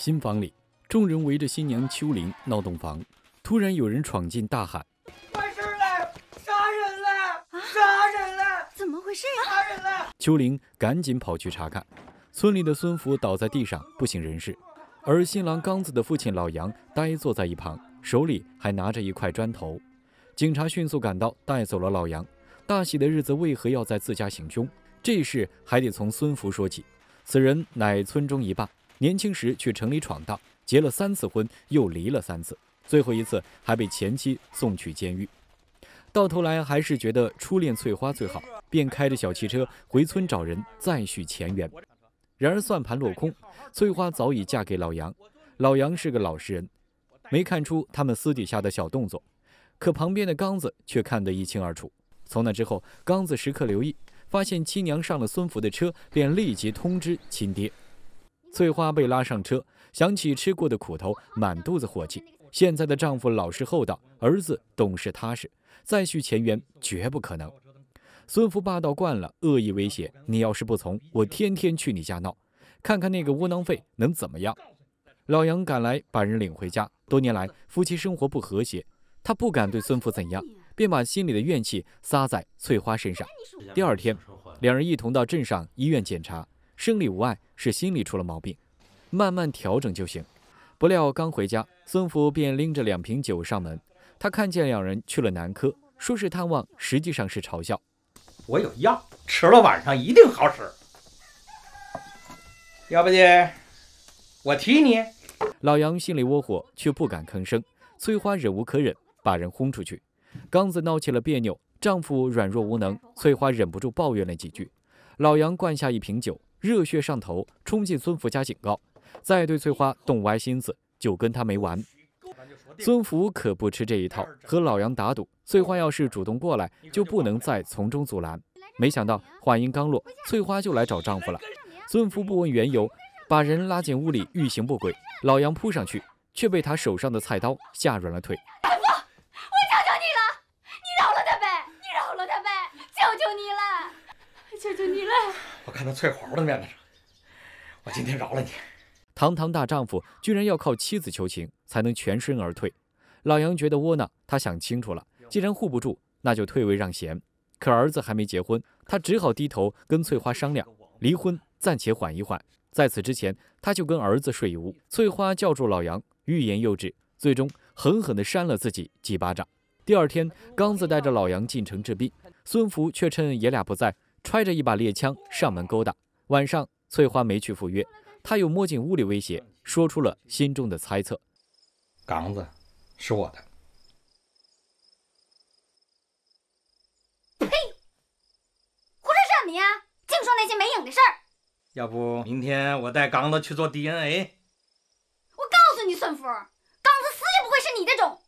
新房里，众人围着新娘秋玲闹洞房。突然有人闯进，大喊：“出事了！杀人了！杀人了！怎么回事呀？杀人了！”秋玲赶紧跑去查看，村里的孙福倒在地上，不省人事。而新郎刚子的父亲老杨呆坐在一旁，手里还拿着一块砖头。警察迅速赶到，带走了老杨。大喜的日子为何要在自家行凶？这事还得从孙福说起。此人乃村中一霸。年轻时去城里闯荡，结了三次婚，又离了三次，最后一次还被前妻送去监狱。到头来还是觉得初恋翠花最好，便开着小汽车回村找人再续前缘。然而算盘落空，翠花早已嫁给老杨。老杨是个老实人，没看出他们私底下的小动作。可旁边的刚子却看得一清二楚。从那之后，刚子时刻留意，发现亲娘上了孙福的车，便立即通知亲爹。翠花被拉上车，想起吃过的苦头，满肚子火气。现在的丈夫老实厚道，儿子懂事踏实，再续前缘绝不可能。孙福霸道惯了，恶意威胁：“你要是不从，我天天去你家闹，看看那个窝囊废能怎么样。”老杨赶来把人领回家。多年来夫妻生活不和谐，他不敢对孙福怎样，便把心里的怨气撒在翠花身上。第二天，两人一同到镇上医院检查。生理无碍，是心理出了毛病，慢慢调整就行。不料刚回家，孙福便拎着两瓶酒上门。他看见两人去了男科，说是探望，实际上是嘲笑。我有药，吃了晚上一定好使。要不你，我踢你。老杨心里窝火，却不敢吭声。翠花忍无可忍，把人轰出去。刚子闹起了别扭，丈夫软弱无能，翠花忍不住抱怨了几句。老杨灌下一瓶酒。热血上头，冲进孙福家警告，再对翠花动歪心思，就跟他没完。孙福可不吃这一套，和老杨打赌，翠花要是主动过来，就不能再从中阻拦。没想到话音刚落，翠花就来找丈夫了。孙福不问缘由，把人拉进屋里欲行不轨，老杨扑上去，却被他手上的菜刀吓软了腿。夫，我求求你了，你饶了他呗，你饶了他呗，求求你了，求求你了。看在翠花的面子上，我今天饶了你。堂堂大丈夫，居然要靠妻子求情才能全身而退。老杨觉得窝囊，他想清楚了，既然护不住，那就退位让贤。可儿子还没结婚，他只好低头跟翠花商量离婚，暂且缓一缓。在此之前，他就跟儿子睡一屋。翠花叫住老杨，欲言又止，最终狠狠地扇了自己几巴掌。第二天，刚子带着老杨进城治病，孙福却趁爷俩不在。揣着一把猎枪上门勾搭，晚上翠花没去赴约，他又摸进屋里威胁，说出了心中的猜测。刚子是我的，呸，胡说什么呀，净说那些没影的事儿。要不明天我带刚子去做 DNA？我告诉你孙福，刚子死也不会是你的种。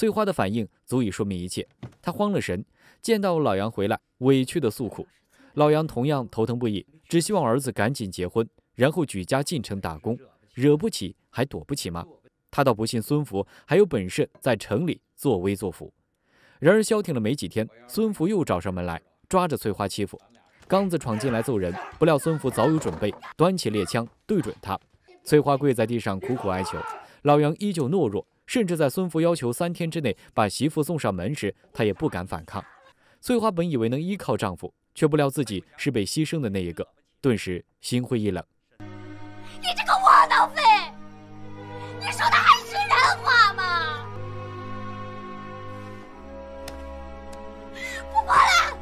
翠花的反应足以说明一切，她慌了神，见到老杨回来，委屈地诉苦。老杨同样头疼不已，只希望儿子赶紧结婚，然后举家进城打工。惹不起还躲不起吗？他倒不信孙福还有本事在城里作威作福。然而消停了没几天，孙福又找上门来，抓着翠花欺负。刚子闯进来揍人，不料孙福早有准备，端起猎枪对准他。翠花跪在地上苦苦哀求，老杨依旧懦弱。甚至在孙福要求三天之内把媳妇送上门时，她也不敢反抗。翠花本以为能依靠丈夫，却不料自己是被牺牲的那一个，顿时心灰意冷。你这个窝囊废，你说的还是人话吗？不活了，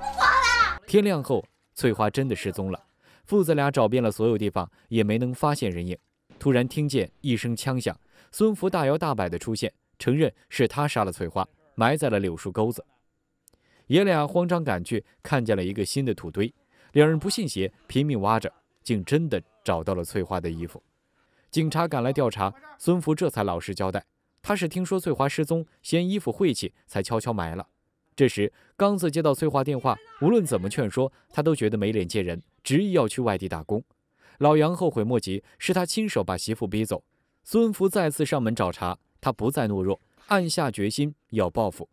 不活了！天亮后，翠花真的失踪了，父子俩找遍了所有地方，也没能发现人影。突然听见一声枪响，孙福大摇大摆的出现，承认是他杀了翠花，埋在了柳树沟子。爷俩慌张赶去，看见了一个新的土堆，两人不信邪，拼命挖着，竟真的找到了翠花的衣服。警察赶来调查，孙福这才老实交代，他是听说翠花失踪，嫌衣服晦气，才悄悄埋了。这时，刚子接到翠花电话，无论怎么劝说，他都觉得没脸见人，执意要去外地打工。老杨后悔莫及，是他亲手把媳妇逼走。孙福再次上门找茬，他不再懦弱，暗下决心要报复。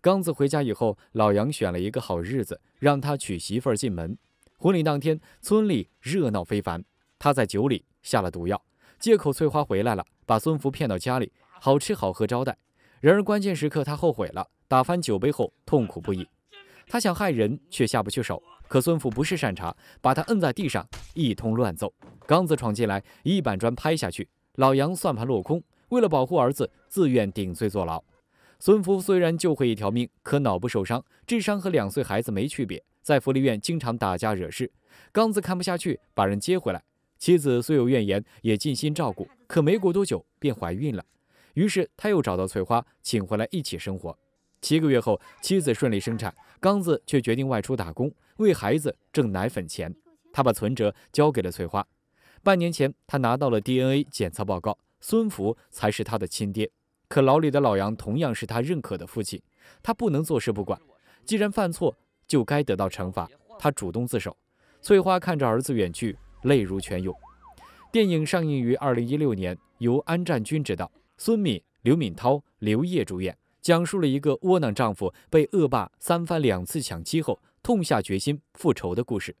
刚子回家以后，老杨选了一个好日子，让他娶媳妇进门。婚礼当天，村里热闹非凡。他在酒里下了毒药，借口翠花回来了，把孙福骗到家里，好吃好喝招待。然而关键时刻，他后悔了，打翻酒杯后痛苦不已。他想害人，却下不去手。可孙福不是善茬，把他摁在地上一通乱揍。刚子闯进来，一板砖拍下去，老杨算盘落空。为了保护儿子，自愿顶罪坐牢。孙福虽然救回一条命，可脑部受伤，智商和两岁孩子没区别，在福利院经常打架惹事。刚子看不下去，把人接回来。妻子虽有怨言，也尽心照顾。可没过多久便怀孕了，于是他又找到翠花，请回来一起生活。七个月后，妻子顺利生产，刚子却决定外出打工，为孩子挣奶粉钱。他把存折交给了翠花。半年前，他拿到了 DNA 检测报告，孙福才是他的亲爹。可牢里的老杨同样是他认可的父亲，他不能坐视不管。既然犯错，就该得到惩罚。他主动自首。翠花看着儿子远去，泪如泉涌。电影上映于二零一六年，由安战军执导，孙敏、刘敏涛、刘烨主演。讲述了一个窝囊丈夫被恶霸三番两次抢妻后，痛下决心复仇的故事。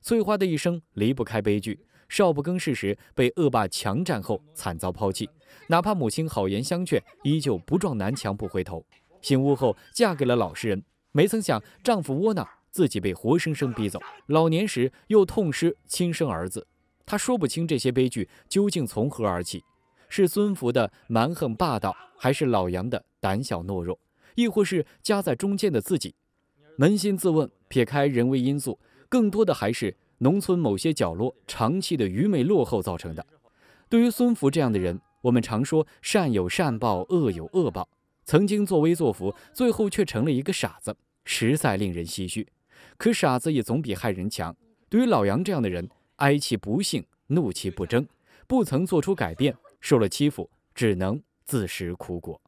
翠花的一生离不开悲剧。少不更事时被恶霸强占后惨遭抛弃，哪怕母亲好言相劝，依旧不撞南墙不回头。醒悟后嫁给了老实人，没曾想丈夫窝囊，自己被活生生逼走。老年时又痛失亲生儿子，她说不清这些悲剧究竟从何而起。是孙福的蛮横霸道，还是老杨的胆小懦弱，亦或是夹在中间的自己？扪心自问，撇开人为因素，更多的还是农村某些角落长期的愚昧落后造成的。对于孙福这样的人，我们常说善有善报，恶有恶报。曾经作威作福，最后却成了一个傻子，实在令人唏嘘。可傻子也总比害人强。对于老杨这样的人，哀其不幸，怒其不争，不曾做出改变。受了欺负，只能自食苦果。